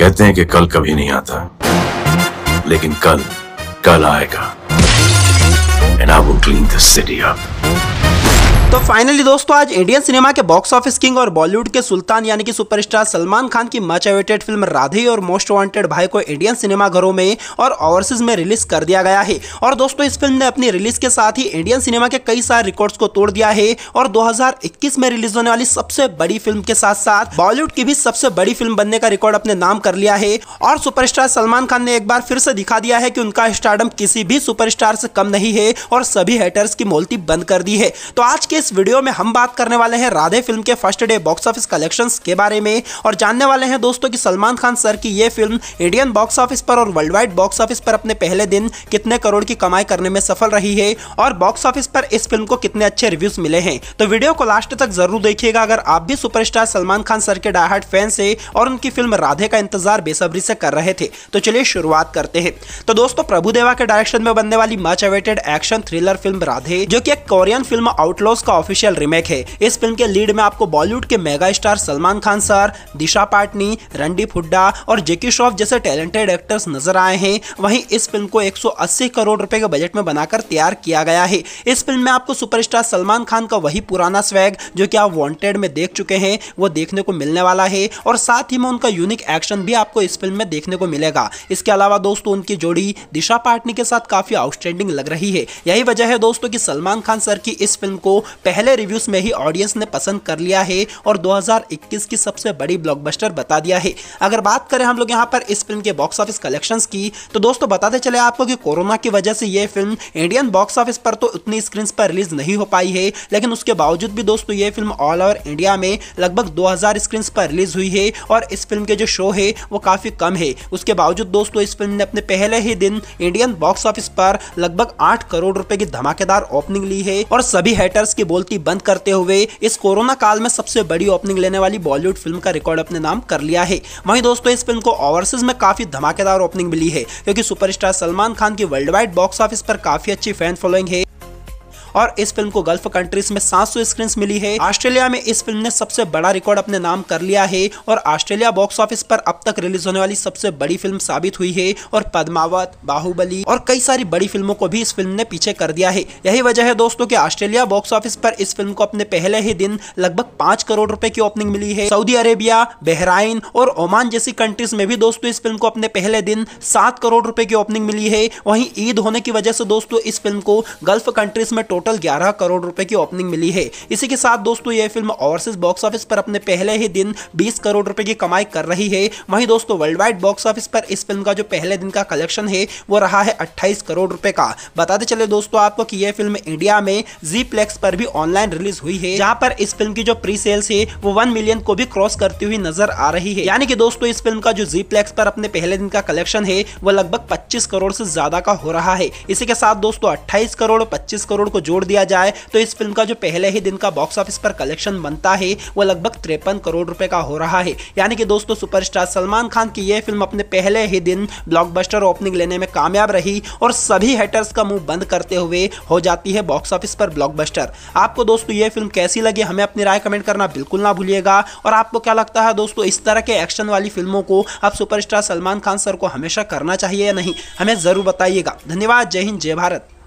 कहते हैं कि कल कभी नहीं आता लेकिन कल कल आएगा एंड आई वो क्लीन दिस सिटी अप तो फाइनली दोस्तों आज इंडियन सिनेमा के बॉक्स ऑफिस किंग और बॉलीवुड के सुल्तान यानी कि सुपरस्टार सलमान खान की मच अवेटेड फिल्म राधे और मोस्ट वांटेड भाई को इंडियन सिनेमा घरों में और ओवरसीज में रिलीज कर दिया गया है और दोस्तों इस फिल्म ने अपनी रिलीज के साथ ही इंडियन सिनेमा के कई सारे रिकॉर्ड्स को तोड़ दिया है और दो में रिलीज होने वाली सबसे बड़ी फिल्म के साथ साथ बॉलीवुड की भी सबसे बड़ी फिल्म बनने का रिकॉर्ड अपने नाम कर लिया है और सुपरस्टार सलमान खान ने एक बार फिर से दिखा दिया है कि उनका स्टार्डम किसी भी सुपरस्टार से कम नहीं है और सभी हेटर्स की मोलती बंद कर दी है तो आज के इस वीडियो में हम बात करने वाले हैं राधे फिल्म के first day box office collections के बारे में और जानने वाले हैं दोस्तों कि सलमान खान सर की ये फिल्म इंडियन बॉक्स ऑफिस पर और वर्ल्ड वाइड बॉक्स ऑफिस पर अपने पहले दिन कितने करोड़ की कमाई करने में सफल रही है और बॉक्स ऑफिस पर इस फिल्म को कितने अच्छे रिव्यूज मिले हैं तो वीडियो को लास्ट तक जरूर देखिएगा अगर आप भी सुपरस्टार सलमान खान सर के डायहाट फैंस है और उनकी फिल्म राधे का इंतजार बेसब्री से कर रहे थे तो चलिए शुरुआत करते हैं तो दोस्तों प्रभुदेवा के डायरेक्शन में बनने वाली much awaited action thriller film Radhe जो कि एक कोरियन फिल्म आउटलॉस का ऑफिशियल रिमेक है इस फिल्म के लीड में आपको बॉलीवुड के mega star Salman Khan sir Disha Patani Randeep Hooda और जेकी श्रॉफ जैसे टैलेंटेड एक्टर्स नजर आए हैं वहीं इस फिल्म को 180 करोड़ रुपए के बजट में बनाकर तैयार किया गया है इस फिल्म में आपको सुपरस्टार सलमान खान का वही पुराना स्वैग जो कि आप वॉन्टेड में देख चुके हैं वो देखने को मिलने वाला है और साथ ही में उनका यूनिक एक्शन भी आपको इस फिल्म में देखने को मिलेगा इसके अलावा दोस्तों उनकी जोड़ी दिशा पाटनी के साथ काफी आउटस्टैंडिंग लग रही है यही वजह है दोस्तों की सलमान खान सर की इस फिल्म को पहले रिव्यूज में ही ऑडियंस ने पसंद कर लिया है और 2021 की सबसे बड़ी ब्लॉकबस्टर बता दिया है अगर बात करें हम लोग यहाँ पर इस फिल्म के बॉक्स ऑफिस कलेक्शंस की तो दोस्तों बताते चले आपको कि कोरोना की वजह से ये फिल्म इंडियन बॉक्स ऑफिस पर तो उतनी स्क्रीन पर रिलीज नहीं हो पाई है लेकिन उसके बावजूद भी दोस्तों ये फिल्म ऑल ओवर इंडिया में लगभग दो स्क्रीन पर रिलीज हुई है और इस फिल्म के जो शो है वो काफ़ी कम है उसके बावजूद दोस्तों इस फिल्म ने अपने पहले ही दिन इंडियन बॉक्स ऑफिस पर लगभग आठ करोड़ रुपए की धमाकेदार ओपनिंग ली है और सभी हेटर्स की बोलती बंद करते हुए इस कोरोना काल में सबसे बड़ी ओपनिंग लेने वाली बॉलीवुड फिल्म का रिकॉर्ड अपने नाम कर लिया है वहीं दोस्तों इस फिल्म को ओवरसीज में काफी धमाकेदार ओपनिंग मिली है क्योंकि सुपरस्टार सलमान खान की वर्ल्ड वाइड बॉक्स ऑफिस पर काफी अच्छी फैन फॉलोइंग है और इस फिल्म को गल्फ कंट्रीज में सात सौ स्क्रीन मिली है ऑस्ट्रेलिया में इस फिल्म ने सबसे बड़ा रिकॉर्ड अपने नाम कर लिया है और ऑस्ट्रेलिया बॉक्स ऑफिस पर अब तक रिलीज होने वाली सबसे बड़ी फिल्म साबित हुई है और पदमावत बाहुबली और कई सारी बड़ी फिल्मों को भी इस फिल्म ने पीछे कर दिया है यही वजह है दोस्तों की ऑस्ट्रेलिया बॉक्स ऑफिस पर इस फिल्म को अपने पहले ही दिन लगभग पांच करोड़ रुपए की ओपनिंग मिली है सऊदी अरेबिया बहराइन और ओमान जैसी कंट्रीज में भी दोस्तों इस फिल्म को अपने पहले दिन सात करोड़ रुपए की ओपनिंग मिली है वहीं ईद होने की वजह से दोस्तों इस फिल्म को गल्फ कंट्रीज में टोटल टोटल 11 करोड़ रुपए की ओपनिंग मिली है इसी के साथ दोस्तों यह फिल्म ओवरसीज बॉक्स ऑफिस पर अपने पहले ही दिन 20 करोड़ रुपए की कमाई कर रही है वहीं दोस्तों वर्ल्ड वाइड बॉक्स ऑफिस पर इस फिल्म का जो पहले दिन का कलेक्शन है वो रहा है अट्ठाईस करोड़ रुपए का बताते चले दोस्तों आपको की यह फिल्म इंडिया में जी प्लेक्स पर भी ऑनलाइन रिलीज हुई है जहाँ पर इस फिल्म की जो प्री सेल्स है वो वन मिलियन को भी क्रॉस करती हुई नजर आ रही है यानी कि दोस्तों इस फिल्म का जो जी प्लेक्स पर अपने पहले दिन का कलेक्शन है वो लगभग पच्चीस करोड़ से ज्यादा का हो रहा है इसी के साथ दोस्तों अट्ठाईस करोड़ पच्चीस करोड़ को जोड़ दिया जाए तो इस फिल्म का जो पहले ही दिन का बॉक्स ऑफिस पर कलेक्शन बनता है वो लगभग तिरपन करोड़ रुपए का हो रहा है यानी कि दोस्तों सुपरस्टार सलमान खान की यह फिल्म अपने पहले ही दिन ब्लॉकबस्टर ओपनिंग लेने में कामयाब रही और सभी हेटर्स का मुंह बंद करते हुए हो जाती है बॉक्स ऑफिस पर ब्लॉकबस्टर आपको दोस्तों ये फिल्म कैसी लगी हमें अपनी राय कमेंट करना बिल्कुल ना भूलिएगा और आपको क्या लगता है दोस्तों इस तरह के एक्शन वाली फिल्मों को अब सुपरस्टार सलमान खान सर को हमेशा करना चाहिए या नहीं हमें ज़रूर बताइएगा धन्यवाद जय हिंद जय भारत